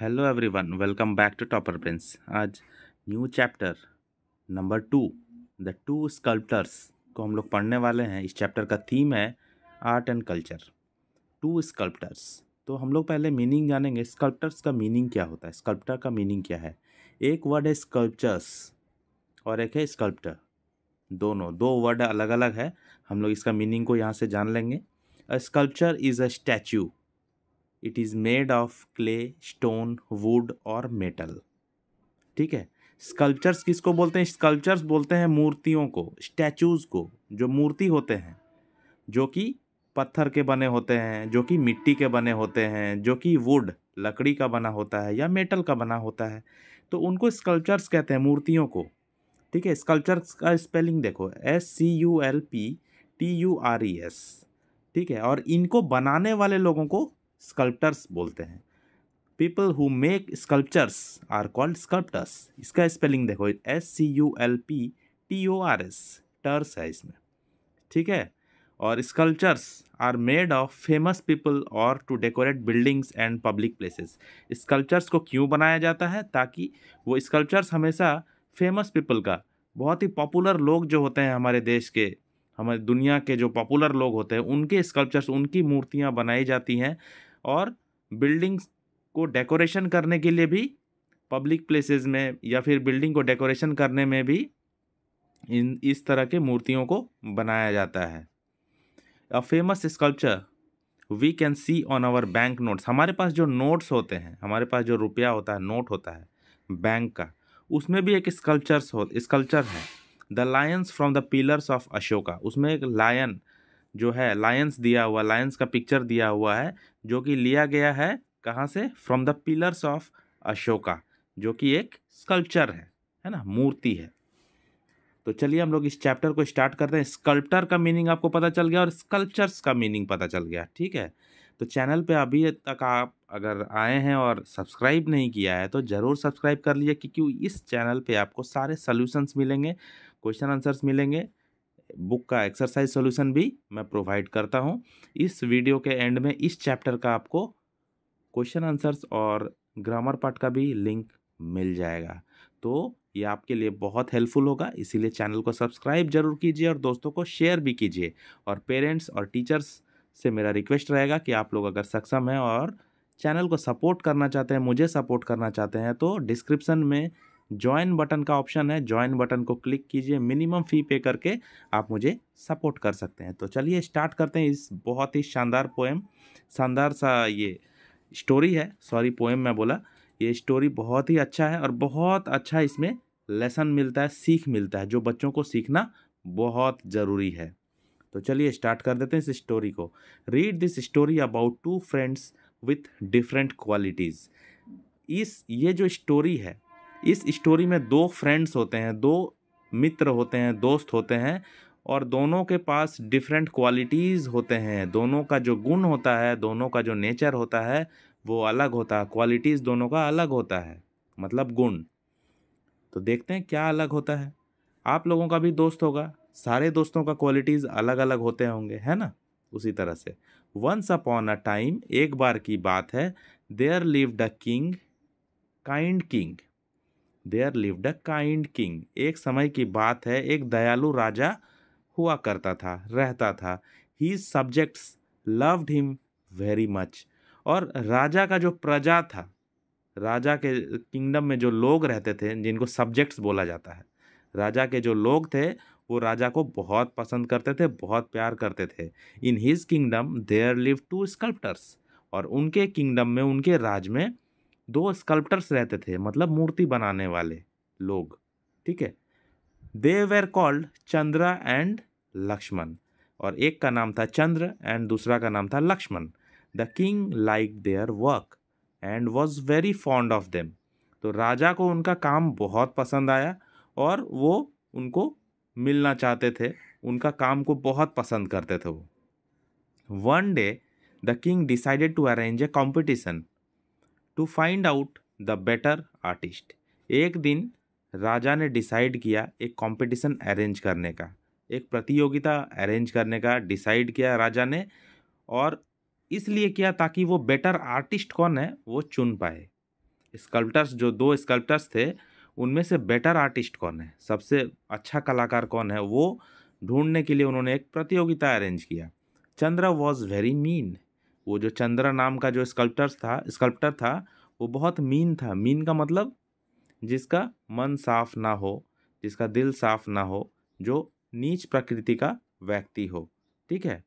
Hello everyone welcome back to topper Prince आज new chapter number two the two sculptors को हम लोग पढ़ने वाले हैं इस चैप्टर का थीम है art and culture two sculptors तो हम लोग पहले मीनिंग जानेंगे स्कल्प्टर्स का मीनिंग क्या होता है स्कल्प्टर का मीनिंग क्या है एक वर्ड है स्कल्पचर्स और एक है स्कल्प्टर दोनों दो वर्ड अलग अलग है हम लोग इसका मीनिंग को यहाँ से जान लेंगे sculpture is a statue it is made of clay stone wood और मेटल ठीक है स्कल्पचर्स किसको बोलते हैं स्कल्पचर्स बोलते हैं मूर्तियों को स्टैचूज़ को जो मूर्ति होते हैं जो कि पत्थर के बने होते हैं जो कि मिट्टी के बने होते हैं जो कि वुड लकड़ी का बना होता है या मेटल का बना होता है तो उनको स्कल्पचर्स कहते हैं मूर्तियों को ठीक है स्कल्पचर्स का स्पेलिंग देखो S C U L P T U R E S ठीक है और इनको बनाने वाले लोगों को स्कल्प्टर्स बोलते हैं people who make sculptures are called sculptors इसका स्पेलिंग देखो S C U L P T O R S tors है इसमें ठीक है और sculptures are made of famous people और to decorate buildings and public places sculptures को क्यों बनाया जाता है ताकि वो स्कल्पचर्स हमेशा फेमस पीपल का बहुत ही पॉपुलर लोग जो होते हैं हमारे देश के हमारे दुनिया के जो पॉपुलर लोग होते हैं उनके स्कल्पचर्स उनकी मूर्तियाँ बनाई जाती हैं और बिल्डिंग्स को डेकोरेशन करने के लिए भी पब्लिक प्लेसेस में या फिर बिल्डिंग को डेकोरेशन करने में भी इन इस तरह के मूर्तियों को बनाया जाता है a famous sculpture we can see on our bank notes हमारे पास जो नोट्स होते हैं हमारे पास जो रुपया होता है नोट होता है बैंक का उसमें भी एक स्कल्पचर्स हो स्कल्पचर है the lions from the pillars of Ashoka उसमें एक लायन जो है लायंस दिया हुआ लायंस का पिक्चर दिया हुआ है जो कि लिया गया है कहाँ से from the pillars of Ashoka जो कि एक स्कल्पचर है है ना मूर्ति है तो चलिए हम लोग इस चैप्टर को स्टार्ट करते हैं स्कल्प्टर का मीनिंग आपको पता चल गया और स्कल्पचर्स का मीनिंग पता चल गया ठीक है तो चैनल पे अभी तक आप अगर आए हैं और सब्सक्राइब नहीं किया है तो ज़रूर सब्सक्राइब कर लीजिए क्योंकि इस चैनल पे आपको सारे सॉल्यूशंस मिलेंगे क्वेश्चन आंसर्स मिलेंगे बुक का एक्सरसाइज सॉल्यूशन भी मैं प्रोवाइड करता हूँ इस वीडियो के एंड में इस चैप्टर का आपको क्वेश्चन आंसर्स और ग्रामर पार्ट का भी लिंक मिल जाएगा तो ये आपके लिए बहुत हेल्पफुल होगा इसीलिए चैनल को सब्सक्राइब जरूर कीजिए और दोस्तों को शेयर भी कीजिए और पेरेंट्स और टीचर्स से मेरा रिक्वेस्ट रहेगा कि आप लोग अगर सक्षम हैं और चैनल को सपोर्ट करना चाहते हैं मुझे सपोर्ट करना चाहते हैं तो डिस्क्रिप्सन में ज्वाइन बटन का ऑप्शन है ज्वाइन बटन को क्लिक कीजिए मिनिमम फ़ी पे करके आप मुझे सपोर्ट कर सकते हैं तो चलिए स्टार्ट करते हैं इस बहुत ही शानदार पोएम शानदार सा ये स्टोरी है सॉरी पोएम मैं बोला ये स्टोरी बहुत ही अच्छा है और बहुत अच्छा इसमें लेसन मिलता है सीख मिलता है जो बच्चों को सीखना बहुत ज़रूरी है तो चलिए स्टार्ट कर देते हैं इस स्टोरी को read this story about two friends with different qualities इस ये जो स्टोरी है इस स्टोरी में दो फ्रेंड्स होते हैं दो मित्र होते हैं दोस्त होते हैं और दोनों के पास डिफरेंट क्वालिटीज़ होते हैं दोनों का जो गुण होता है दोनों का जो नेचर होता है वो अलग होता है क्वालिटीज़ दोनों का अलग होता है मतलब गुण तो देखते हैं क्या अलग होता है आप लोगों का भी दोस्त होगा सारे दोस्तों का क्वालिटीज़ अलग अलग होते होंगे है ना उसी तरह से वंस अपॉन अ टाइम एक बार की बात है there lived a king kind king there lived a kind king एक समय की बात है एक दयालु राजा हुआ करता था रहता था his subjects loved him very much और राजा का जो प्रजा था राजा के किंगडम में जो लोग रहते थे जिनको सब्जेक्ट्स बोला जाता है राजा के जो लोग थे वो राजा को बहुत पसंद करते थे बहुत प्यार करते थे in his kingdom there live two sculptors और उनके किंगडम में उनके राज में दो स्कल्प्टर्स रहते थे मतलब मूर्ति बनाने वाले लोग ठीक है they were called Chandra and Lakshman और एक का नाम था चंद्र एंड दूसरा का नाम था Lakshman the king like their work and was very fond of them तो राजा को उनका काम बहुत पसंद आया और वो उनको मिलना चाहते थे उनका काम को बहुत पसंद करते थे वो one day the king decided to arrange a competition to find out the better artist एक दिन राजा ने डिसाइड किया एक कंपटीशन अरेंज करने का एक प्रतियोगिता अरेंज करने का डिसाइड किया राजा ने और इसलिए किया ताकि वो बेटर आर्टिस्ट कौन है वो चुन पाए स्कल्प्टर्स जो दो स्कल्प्टर्स थे उनमें से बेटर आर्टिस्ट कौन है सबसे अच्छा कलाकार कौन है वो ढूंढने के लिए उन्होंने एक प्रतियोगिता अरेंज किया चंद्रा वॉज वेरी मीन वो जो चंद्रा नाम का जो स्कल्प्टर था स्कल्प्टर था वो बहुत मीन था मीन का मतलब जिसका मन साफ ना हो जिसका दिल साफ ना हो जो नीच प्रकृति का व्यक्ति हो ठीक है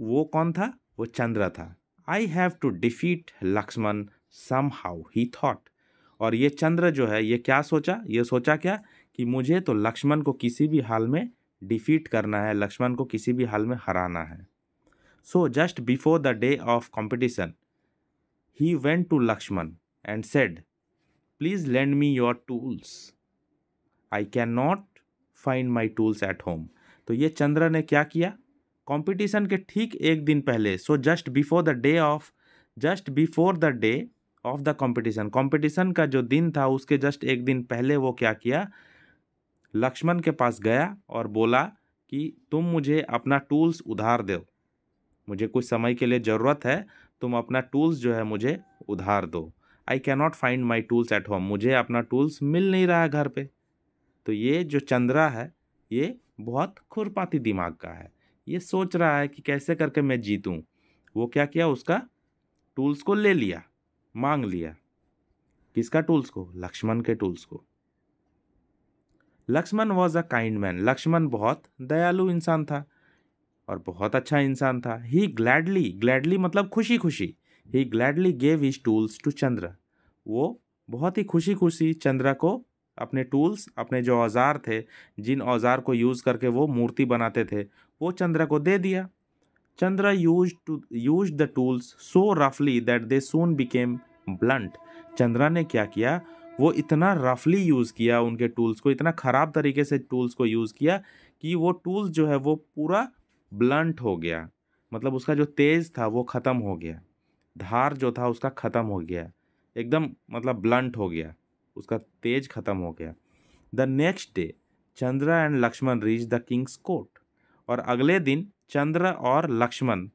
वो कौन था वो चंद्रा था I have to defeat Lakshman somehow he thought और ये चंद्र जो है ये क्या सोचा ये सोचा क्या कि मुझे तो लक्ष्मण को किसी भी हाल में डिफीट करना है लक्ष्मण को किसी भी हाल में हराना है So, just before the day of competition, he went to Lakshman and said, Please lend me your tools. I cannot find my tools at home. तो ये चंद्र ने क्या किया कॉम्पिटिशन के ठीक एक दिन पहले so just before the day of just before the day of the competition competition का जो दिन था उसके जस्ट एक दिन पहले वो क्या किया लक्ष्मण के पास गया और बोला कि तुम मुझे अपना टूल्स उधार दो मुझे कुछ समय के लिए ज़रूरत है तुम अपना टूल्स जो है मुझे उधार दो I cannot find my tools at home मुझे अपना टूल्स मिल नहीं रहा है घर पे तो ये जो चंद्रा है ये बहुत खुरपाती दिमाग का है ये सोच रहा है कि कैसे करके मैं जीतूँ वो क्या किया उसका टूल्स को ले लिया मांग लिया किसका टूल्स को लक्ष्मण के टूल्स को Lakshman was a kind man Lakshman बहुत दयालु इंसान था और बहुत अच्छा इंसान था ही ग्लैडली ग्लैडली मतलब खुशी खुशी ही gladly gave his tools to Chandra वो बहुत ही खुशी खुशी चंद्रा को अपने टूल्स अपने जो औज़ार थे जिन औज़ार को यूज़ करके वो मूर्ति बनाते थे वो चंद्रा को दे दिया Chandra used to use the tools so रफली that they soon became blunt Chandra ने क्या किया वो इतना रफली यूज़ किया उनके टूल्स को इतना ख़राब तरीके से टूल्स को यूज़ किया कि वो टूल्स जो है वो पूरा ब्लंट हो गया मतलब उसका जो तेज़ था वो ख़त्म हो गया धार जो था उसका ख़त्म हो गया एकदम मतलब ब्लंट हो गया उसका तेज ख़त्म हो गया the next day Chandra and Lakshman reach the king's court और अगले दिन चंद्र और लक्ष्मण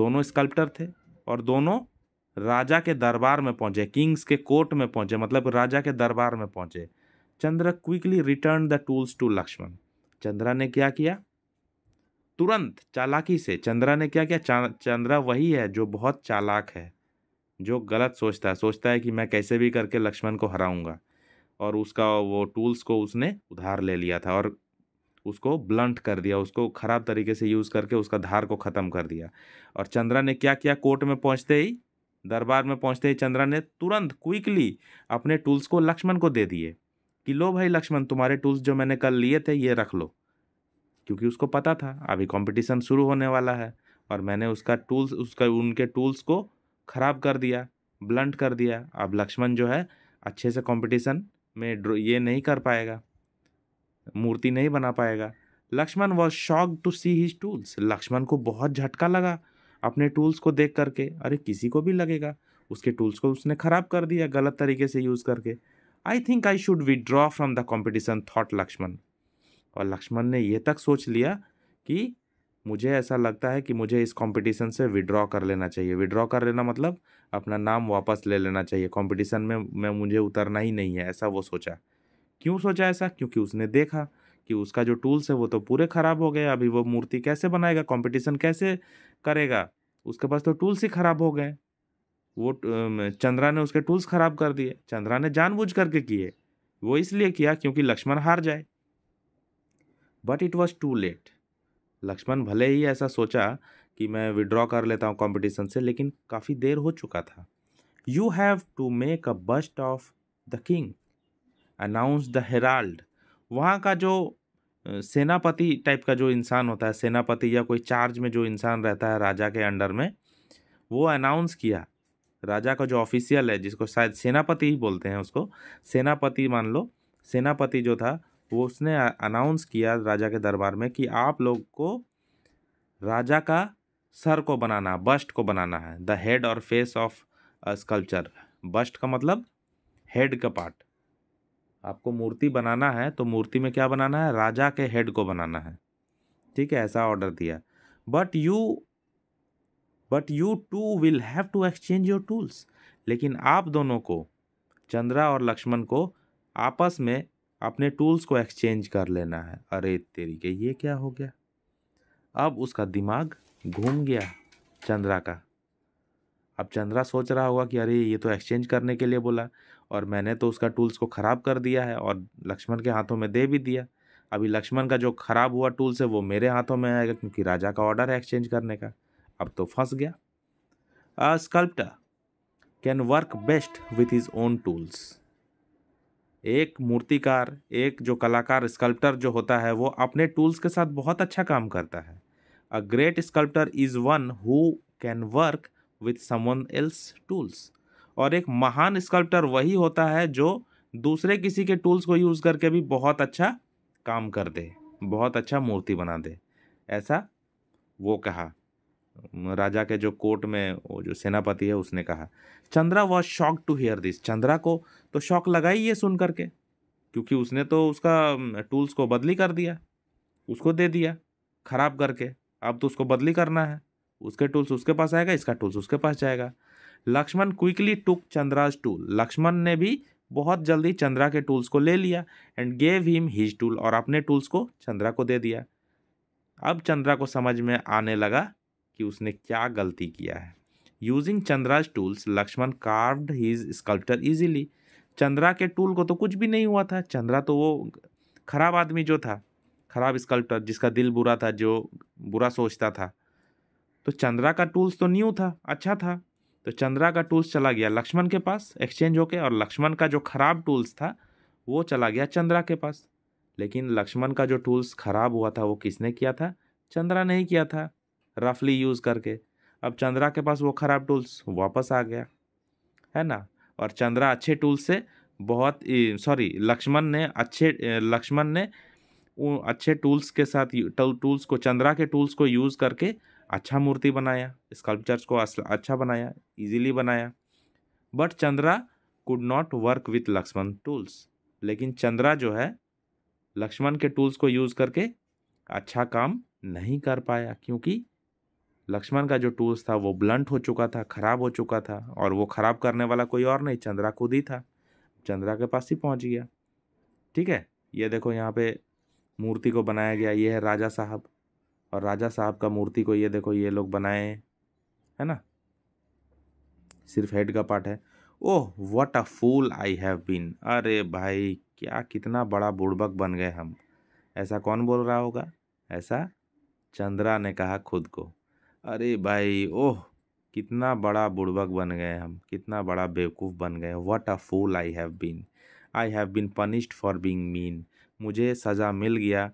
दोनों स्कल्प्टर थे और दोनों राजा के दरबार में पहुंचे किंग्स के कोर्ट में पहुंचे मतलब राजा के दरबार में पहुंचे Chandra quickly return the tools to Lakshman Chandra ने क्या किया तुरंत चालाकी से चंद्रा ने क्या किया चा, चंद्रा वही है जो बहुत चालाक है जो गलत सोचता है सोचता है कि मैं कैसे भी करके लक्ष्मण को हराऊंगा और उसका वो टूल्स को उसने उधार ले लिया था और उसको ब्लंट कर दिया उसको ख़राब तरीके से यूज़ करके उसका धार को ख़त्म कर दिया और चंद्रा ने क्या किया कोर्ट में पहुँचते ही दरबार में पहुँचते ही चंद्रा ने तुरंत क्विकली अपने टूल्स को लक्ष्मण को दे दिए कि लो भाई लक्ष्मण तुम्हारे टूल्स जो मैंने कल लिए थे ये रख लो क्योंकि उसको पता था अभी कंपटीशन शुरू होने वाला है और मैंने उसका टूल्स उसका उनके टूल्स को ख़राब कर दिया ब्लंट कर दिया अब लक्ष्मण जो है अच्छे से कंपटीशन में ये नहीं कर पाएगा मूर्ति नहीं बना पाएगा Lakshman was shock to see his tools Lakshman को बहुत झटका लगा अपने टूल्स को देख करके अरे किसी को भी लगेगा उसके टूल्स को उसने ख़राब कर दिया गलत तरीके से यूज़ करके I think I should withdraw from the competition thought Lakshman और लक्ष्मण ने यह तक सोच लिया कि मुझे ऐसा लगता है कि मुझे इस कंपटीशन से विड्रॉ कर लेना चाहिए विड्रॉ कर लेना मतलब अपना नाम वापस ले लेना चाहिए कंपटीशन में मैं मुझे उतरना ही नहीं है ऐसा वो सोचा क्यों सोचा ऐसा क्योंकि उसने देखा कि उसका जो टूल्स है वो तो पूरे ख़राब हो गए अभी वो मूर्ति कैसे बनाएगा कंपटीशन कैसे करेगा उसके पास तो टूल्स ही ख़राब हो गए वो चंद्रा ने उसके टूल्स ख़राब कर दिए चंद्रा ने जानबूझ करके किए वो इसलिए किया क्योंकि लक्ष्मण हार जाए but it was too late Lakshman भले ही ऐसा सोचा कि मैं विड्रॉ कर लेता हूँ कॉम्पिटिशन से लेकिन काफ़ी देर हो चुका था you have to make a bust of the king announce the herald वहाँ का जो सेनापति टाइप का जो इंसान होता है सेनापति या कोई चार्ज में जो इंसान रहता है राजा के अंडर में वो अनाउंस किया राजा का जो ऑफिशियल है जिसको शायद सेनापति ही बोलते हैं उसको सेनापति मान लो सेनापति जो था वो उसने अनाउंस किया राजा के दरबार में कि आप लोग को राजा का सर को बनाना बस्ट को बनाना है द हेड और फेस ऑफ स्कल्पचर बस्ट का मतलब हेड का पार्ट आपको मूर्ति बनाना है तो मूर्ति में क्या बनाना है राजा के हेड को बनाना है ठीक है ऐसा ऑर्डर दिया but you but you two will have to exchange your tools लेकिन आप दोनों को चंद्रा और लक्ष्मण को आपस में अपने टूल्स को एक्सचेंज कर लेना है अरे तेरी के ये क्या हो गया अब उसका दिमाग घूम गया चंद्रा का अब चंद्रा सोच रहा होगा कि अरे ये तो एक्सचेंज करने के लिए बोला और मैंने तो उसका टूल्स को ख़राब कर दिया है और लक्ष्मण के हाथों में दे भी दिया अभी लक्ष्मण का जो ख़राब हुआ टूल्स है वो मेरे हाथों में आएगा क्योंकि राजा का ऑर्डर है एक्सचेंज करने का अब तो फंस गया sculptor can work best with his own tools एक मूर्तिकार एक जो कलाकार स्कल्प्टर जो होता है वो अपने टूल्स के साथ बहुत अच्छा काम करता है a great sculptor is one who can work with someone else's tools और एक महान स्कल्प्टर वही होता है जो दूसरे किसी के टूल्स को यूज़ करके भी बहुत अच्छा काम कर दे बहुत अच्छा मूर्ति बना दे ऐसा वो कहा राजा के जो कोर्ट में वो जो सेनापति है उसने कहा Chandra was shock to hear this Chandra को तो शौक लगा ही ये सुन करके क्योंकि उसने तो उसका टूल्स को बदली कर दिया उसको दे दिया ख़राब करके अब तो उसको बदली करना है उसके टूल्स उसके पास आएगा इसका टूल्स उसके पास जाएगा Lakshman quickly took Chandra's tool Lakshman ने भी बहुत जल्दी चंद्रा के टूल्स को ले लिया and gave him his tool और अपने टूल्स को चंद्रा को दे दिया अब चंद्रा को समझ में आने लगा कि उसने क्या गलती किया है using Chandra's tools Lakshman carved his sculptor easily Chandra के टूल को तो कुछ भी नहीं हुआ था चंद्रा तो वो खराब आदमी जो था खराब स्कल्प्टर जिसका दिल बुरा था जो बुरा सोचता था तो चंद्रा का टूल्स तो न्यू था अच्छा था तो चंद्रा का टूल्स चला गया लक्ष्मण के पास एक्सचेंज होके और लक्ष्मण का जो खराब टूल्स था वो चला गया चंद्रा के पास लेकिन लक्ष्मण का जो टूल्स खराब हुआ था वो किसने किया था चंद्रा नहीं किया था रफली यूज़ करके अब चंद्रा के पास वो ख़राब टूल्स वापस आ गया है ना और चंद्रा अच्छे टूल्स से बहुत सॉरी लक्ष्मण ने अच्छे लक्ष्मण ने उन अच्छे टूल्स के साथ टूल्स को चंद्रा के टूल्स को यूज़ करके अच्छा मूर्ति बनाया स्कल्पचर्स को अच्छा बनाया इजीली बनाया but Chandra could not work with Lakshman tools लेकिन चंद्रा जो है लक्ष्मण के टूल्स को यूज़ करके अच्छा काम नहीं कर पाया क्योंकि लक्ष्मण का जो टूल्स था वो ब्लंट हो चुका था ख़राब हो चुका था और वो ख़राब करने वाला कोई और नहीं चंद्रा खुद ही था चंद्रा के पास ही पहुंच गया ठीक है ये देखो यहाँ पे मूर्ति को बनाया गया ये है राजा साहब और राजा साहब का मूर्ति को ये देखो ये लोग बनाए है ना सिर्फ हेड का पार्ट है oh what a fool I have been अरे भाई क्या कितना बड़ा बुड़बक बन गए हम ऐसा कौन बोल रहा होगा ऐसा चंद्रा ने कहा खुद को अरे भाई ओह कितना बड़ा बुड़बक बन गए हम कितना बड़ा बेवकूफ़ बन गए what a fool I have been I have been punished for being mean मुझे सज़ा मिल गया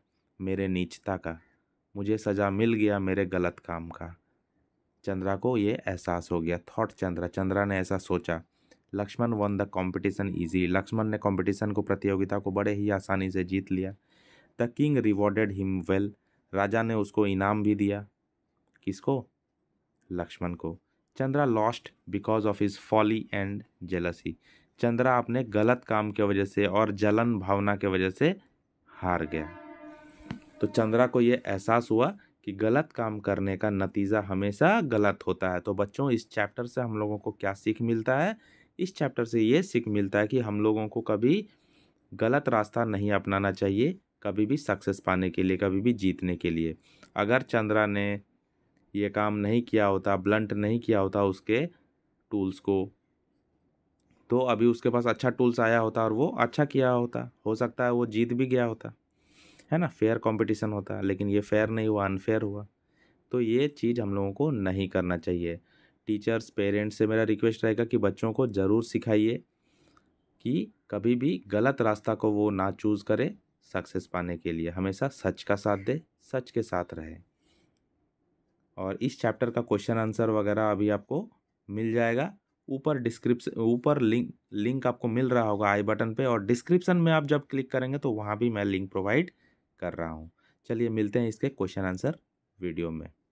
मेरे नीचता का मुझे सज़ा मिल गया मेरे गलत काम का चंद्रा को ये एहसास हो गया थॉट चंद्रा चंद्रा ने ऐसा सोचा Lakshman won the competition easy Lakshman ने कॉम्पिटिशन को प्रतियोगिता को बड़े ही आसानी से जीत लिया the king rewarded him well राजा ने उसको इनाम भी दिया किसको लक्ष्मण को Chandra lost because of his folly and jealousy Chandra अपने गलत काम के वजह से और जलन भावना के वजह से हार गया तो चंद्रा को ये एहसास हुआ कि गलत काम करने का नतीजा हमेशा गलत होता है तो बच्चों इस चैप्टर से हम लोगों को क्या सीख मिलता है इस चैप्टर से ये सीख मिलता है कि हम लोगों को कभी गलत रास्ता नहीं अपनाना चाहिए कभी भी सक्सेस पाने के लिए कभी भी जीतने के लिए अगर चंद्रा ने ये काम नहीं किया होता ब्लंट नहीं किया होता उसके टूल्स को तो अभी उसके पास अच्छा टूल्स आया होता और वो अच्छा किया होता हो सकता है वो जीत भी गया होता है ना फेयर कंपटीशन होता लेकिन ये फेयर नहीं हुआ अनफेयर हुआ तो ये चीज़ हम लोगों को नहीं करना चाहिए टीचर्स पेरेंट्स से मेरा रिक्वेस्ट रहेगा कि बच्चों को ज़रूर सिखाइए कि कभी भी गलत रास्ता को वो ना चूज़ करे सक्सेस पाने के लिए हमेशा सच का साथ दे सच के साथ रहें और इस चैप्टर का क्वेश्चन आंसर वगैरह अभी आपको मिल जाएगा ऊपर डिस्क्रिप्शन ऊपर लिंक लिंक आपको मिल रहा होगा आई बटन पे और डिस्क्रिप्शन में आप जब क्लिक करेंगे तो वहाँ भी मैं लिंक प्रोवाइड कर रहा हूँ चलिए मिलते हैं इसके क्वेश्चन आंसर वीडियो में